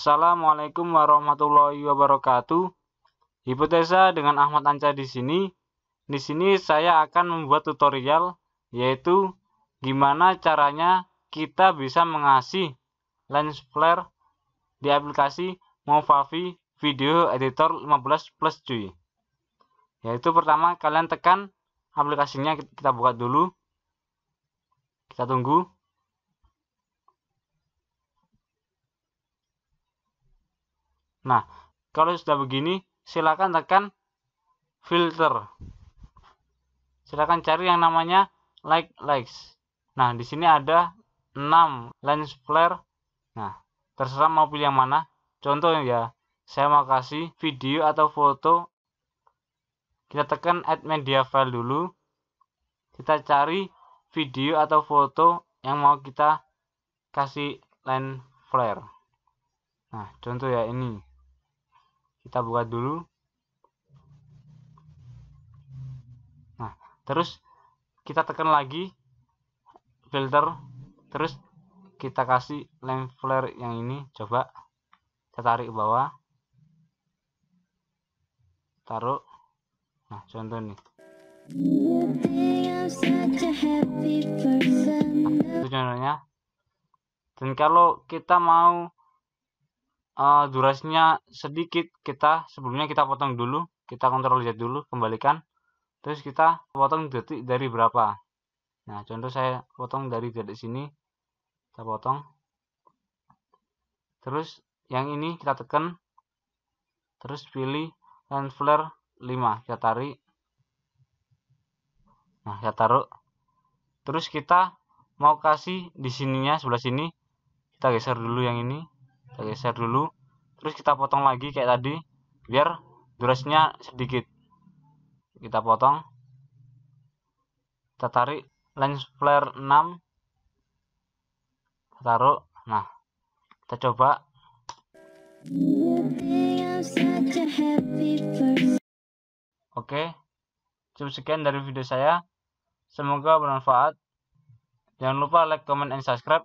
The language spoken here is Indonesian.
Assalamualaikum warahmatullahi wabarakatuh. Hipotesa dengan Ahmad Anca di sini. Di sini saya akan membuat tutorial yaitu gimana caranya kita bisa mengasih lens flare di aplikasi Movavi Video Editor 15 Plus cuy. Yaitu pertama kalian tekan aplikasinya kita buka dulu. Kita tunggu. Nah, kalau sudah begini, silakan tekan filter. Silakan cari yang namanya like likes. Nah, di sini ada 6 lens flare. Nah, terserah mau pilih yang mana. Contoh ya, saya mau kasih video atau foto. Kita tekan add media file dulu. Kita cari video atau foto yang mau kita kasih lens flare. Nah, contoh ya ini kita buka dulu nah terus kita tekan lagi filter terus kita kasih lem flare yang ini coba kita tarik ke bawah taruh nah contoh nih itu contohnya dan kalau kita mau uh, durasinya sedikit kita sebelumnya kita potong dulu kita kontrol Z dulu kembalikan terus kita potong detik dari berapa nah contoh saya potong dari detik sini kita potong terus yang ini kita tekan terus pilih dan flare 5 kita tarik nah kita taruh terus kita mau kasih di sininya sebelah sini kita geser dulu yang ini kita geser dulu terus kita potong lagi kayak tadi biar durasinya sedikit kita potong kita tarik lens flare 6 kita taruh nah kita coba oke cukup sekian dari video saya semoga bermanfaat jangan lupa like comment and subscribe